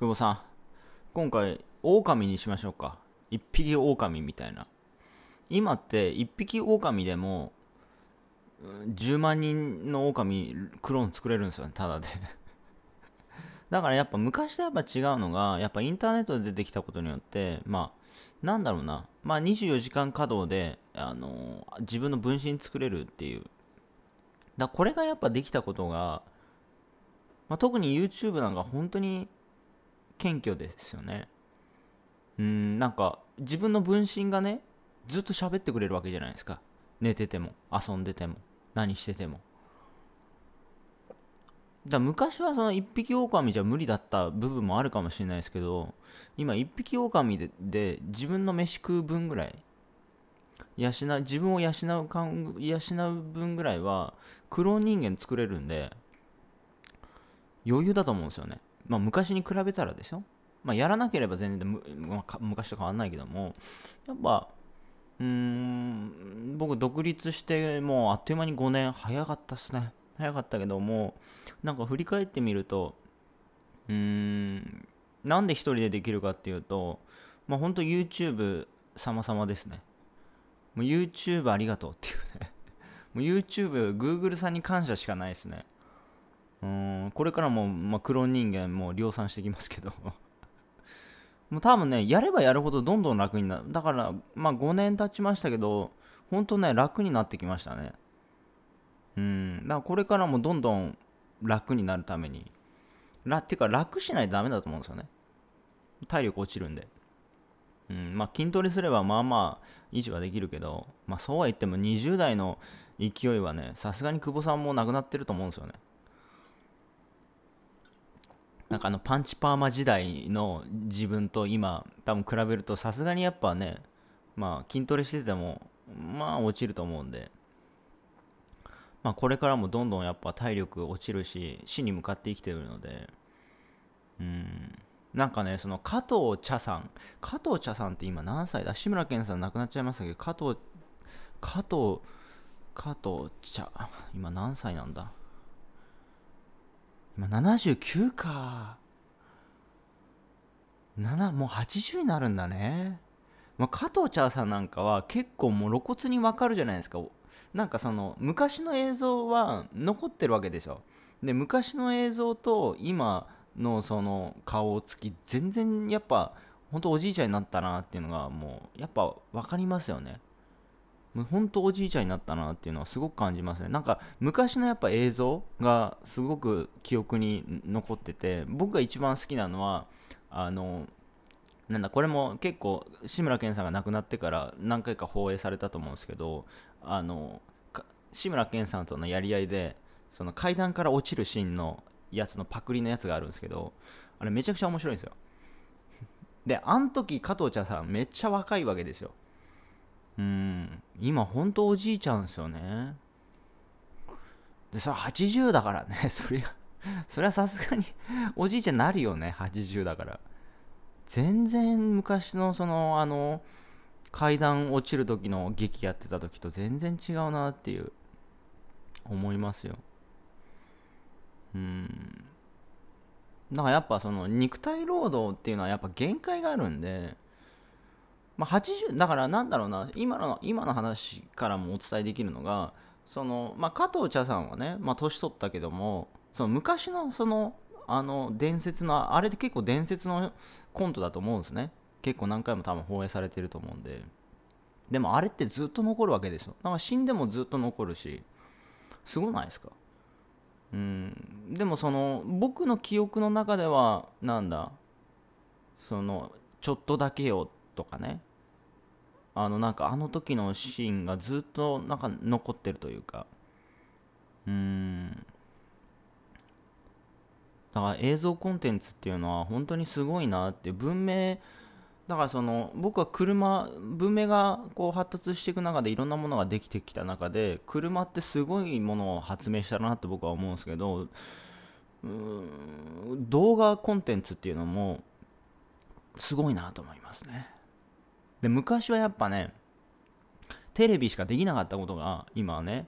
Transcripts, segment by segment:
久保さん、今回、狼にしましょうか。一匹狼みたいな。今って、一匹狼でも、10万人の狼クローン作れるんですよね、ただで だからやっぱ昔とやっぱ違うのが、やっぱインターネットで出てきたことによって、まあ、なんだろうな、まあ24時間稼働で、あの自分の分身作れるっていう。だこれがやっぱできたことが、まあ、特に YouTube なんか本当に謙虚ですよねうんなんか自分の分身がねずっと喋ってくれるわけじゃないですか寝てても遊んでても何しててもだ昔はその一匹狼じゃ無理だった部分もあるかもしれないですけど今一匹狼でで自分の飯食う分ぐらい養自分を養うかん養う分ぐらいはクローン人間作れるんで余裕だと思うんですよねまあ、昔に比べたらでしょ、まあ、やらなければ全然、まあ、昔と変わんないけどもやっぱうーん僕独立してもうあっという間に5年早かったっすね早かったけどもなんか振り返ってみるとうーんなんで1人でできるかっていうとまあ本当 YouTube 様々ですねもう YouTube ありがとうっていうねもう YouTube、Google さんに感謝しかないですね。うんこれからも、まあ、クローン人間も量産していきますけど もう多分ねやればやるほどどんどん楽になるだからまあ5年経ちましたけどほんとね楽になってきましたねうんだからこれからもどんどん楽になるためにらってか楽しないとダメだと思うんですよね体力落ちるんでうん、まあ筋トレすればまあまあ維持はできるけど、まあそうは言っても20代の勢いはね、さすがに久保さんもなくなってると思うんですよね。なんかあのパンチパーマ時代の自分と今多分比べるとさすがにやっぱねまあ筋トレしててもまあ落ちると思うんでまあこれからもどんどんやっぱ体力落ちるし死に向かって生きてるのでうんなんかねその加藤茶さん加藤茶さんって今何歳だ志村けんさん亡くなっちゃいましたけど加藤加藤加藤茶今何歳なんだ今79か。7、もう80になるんだね。まあ、加藤茶さんなんかは結構もう露骨にわかるじゃないですか。なんかその昔の映像は残ってるわけでしょ。で、昔の映像と今のその顔つき全然やっぱほんとおじいちゃんになったなっていうのがもうやっぱ分かりますよね。もうほんとおじいちゃんになったなっていうのはすごく感じますねなんか昔のやっぱ映像がすごく記憶に残ってて僕が一番好きなのはあのなんだこれも結構志村けんさんが亡くなってから何回か放映されたと思うんですけどあの志村けんさんとのやり合いでその階段から落ちるシーンのやつのパクリのやつがあるんですけどあれめちゃくちゃ面白いんですよであの時加藤茶さんめっちゃ若いわけですようん今ほんとおじいちゃんですよねでそれ80だからね そりゃそれはさすがにおじいちゃんなるよね80だから全然昔のそのあの階段落ちる時の劇やってた時と全然違うなっていう思いますようんだからやっぱその肉体労働っていうのはやっぱ限界があるんでまあ、80だからなんだろうな今の今の話からもお伝えできるのがその、まあ、加藤茶さんはね、まあ、年取ったけどもその昔のそのあの伝説のあれで結構伝説のコントだと思うんですね結構何回も多分放映されてると思うんででもあれってずっと残るわけですよだから死んでもずっと残るしすごないですかうんでもその僕の記憶の中ではなんだそのちょっとだけよとかねあのなんかあの時のシーンがずっとなんか残ってるというかうんだから映像コンテンツっていうのは本当にすごいなって文明だからその僕は車文明がこう発達していく中でいろんなものができてきた中で車ってすごいものを発明したなって僕は思うんですけど動画コンテンツっていうのもすごいなと思いますね。で、昔はやっぱね、テレビしかできなかったことが、今はね、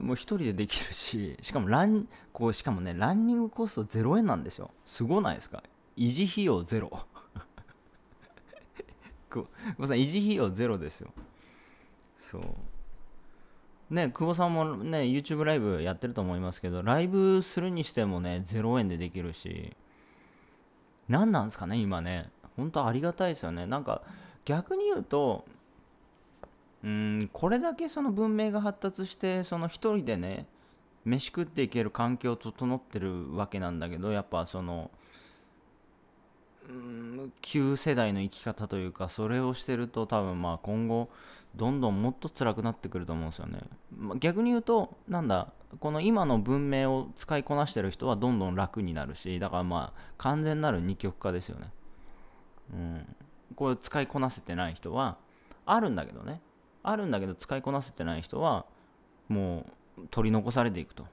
もう一人でできるし、しかもラン、こう、しかもね、ランニングコスト0円なんですよ。すごないですか維持費用ゼロ。久保さん、維持費用ゼロですよ。そう。ね、久保さんもね、YouTube ライブやってると思いますけど、ライブするにしてもね、0円でできるし、何なんですかね、今ね。本当ありがたいですよねなんか逆に言うとうんこれだけその文明が発達してその一人でね飯食っていける環境整ってるわけなんだけどやっぱそのうん旧世代の生き方というかそれをしてると多分まあ今後どんどんもっと辛くなってくると思うんですよね、まあ、逆に言うとなんだこの今の文明を使いこなしてる人はどんどん楽になるしだからまあ完全なる二極化ですよねうん、これ使いこなせてない人はあるんだけどねあるんだけど使いこなせてない人はもう取り残されていくと、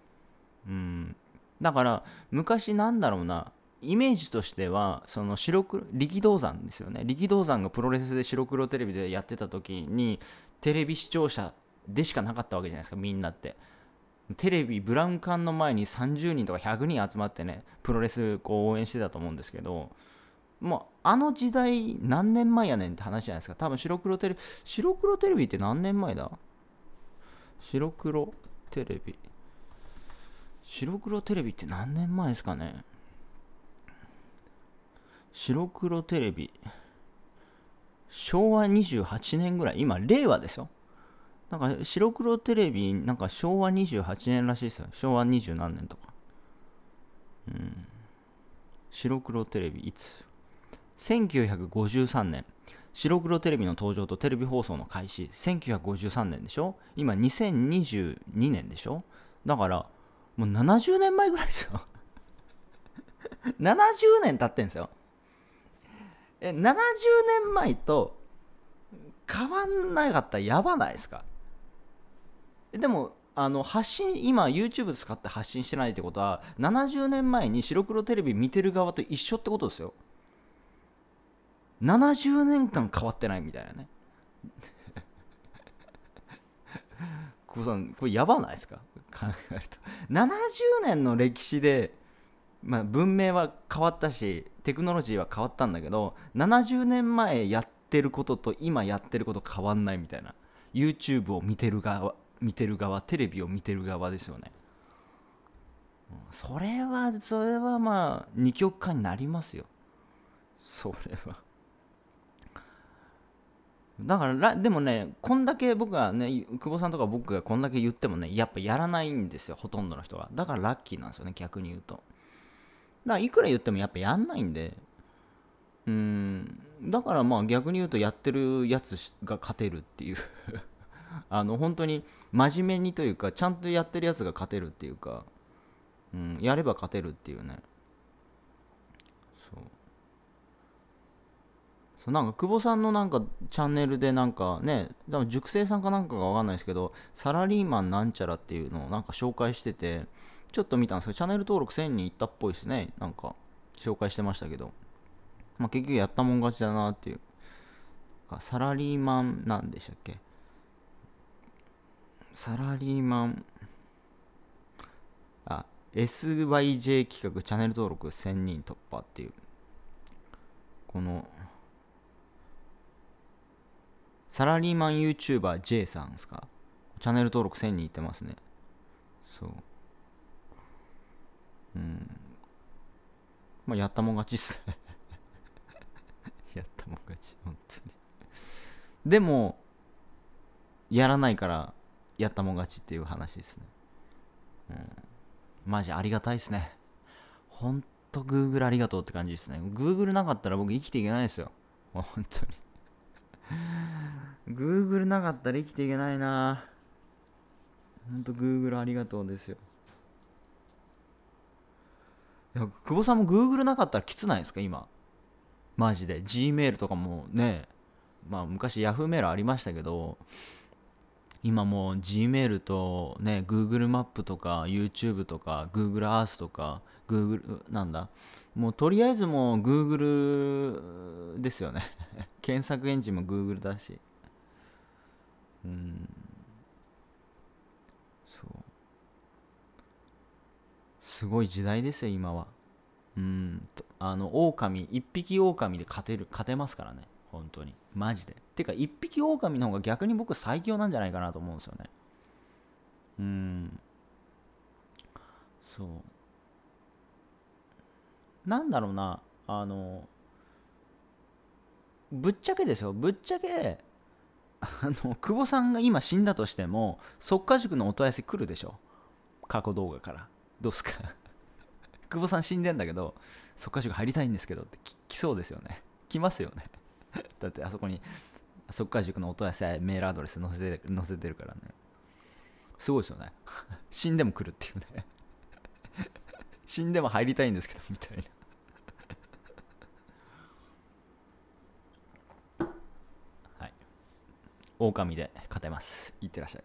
うん、だから昔なんだろうなイメージとしてはその白黒力道山ですよね力道山がプロレスで白黒テレビでやってた時にテレビ視聴者でしかなかったわけじゃないですかみんなってテレビブラウン管の前に30人とか100人集まってねプロレスこう応援してたと思うんですけどもうあの時代何年前やねんって話じゃないですか多分白黒テレビ白黒テレビって何年前だ白黒テレビ白黒テレビって何年前ですかね白黒テレビ昭和28年ぐらい今令和ですよなんか白黒テレビなんか昭和28年らしいですよ昭和20何年とかうん白黒テレビいつ1953年白黒テレビの登場とテレビ放送の開始1953年でしょ今2022年でしょだからもう70年前ぐらいですよ70 年経ってんですよえ70年前と変わんなかったらやばないですかでもあの発信今 YouTube 使って発信してないってことは70年前に白黒テレビ見てる側と一緒ってことですよ70年間変わってないみたいなね久保 さんこれやばないですか考えると70年の歴史で、まあ、文明は変わったしテクノロジーは変わったんだけど70年前やってることと今やってること変わんないみたいな YouTube を見てる側見てる側テレビを見てる側ですよねそれはそれはまあ二極化になりますよそれはだからでもねこんだけ僕がね久保さんとか僕がこんだけ言ってもねやっぱやらないんですよほとんどの人はだからラッキーなんですよね逆に言うとだからいくら言ってもやっぱやんないんでうんだからまあ逆に言うとやってるやつが勝てるっていう あの本当に真面目にというかちゃんとやってるやつが勝てるっていうか、うん、やれば勝てるっていうねそうなんか久保さんのなんかチャンネルでなんかね熟成さんかなんかがわかんないですけどサラリーマンなんちゃらっていうのをなんか紹介しててちょっと見たんですけどチャンネル登録1000人いったっぽいですねなんか紹介してましたけど、まあ、結局やったもん勝ちだなっていうサラリーマンなんでしたっけサラリーマンあ SYJ 企画チャンネル登録1000人突破っていうこのサラリーマン YouTuberJ さんですかチャンネル登録1000人いってますねそううんまあやったもん勝ちっすね やったもん勝ち本当にでもやらないからやったもん勝ちっていう話ですねうんマジありがたいっすねほんと Google ありがとうって感じですね Google なかったら僕生きていけないですよ本当に Google なかったら生きていけないなほんと Google ありがとうですよ。いや、久保さんも Google なかったらきつないですか今。マジで。Gmail とかもね、まあ昔 Yahoo メールありましたけど、今もう Gmail とね Google マップとか YouTube とか Google Earth とか Google なんだもうとりあえずもう Google ですよね 検索エンジンも Google だしうんそうすごい時代ですよ今はうんあの狼一匹狼で勝てる勝てますからね本当にマジでてか一匹狼の方が逆に僕最強なんじゃないかなと思うんですよねうんそうなんだろうなあのぶっちゃけですよぶっちゃけあの久保さんが今死んだとしても即家塾のお問い合わせ来るでしょ過去動画からどうすか久保さん死んでんだけど即家塾入りたいんですけどって来そうですよね来ますよね だってあそこにそっか塾の音やさえメールアドレス載せて載せてるからねすごいですよね 死んでも来るっていうね 死んでも入りたいんですけどみたいなはい。狼で勝てます。いってらっしゃい。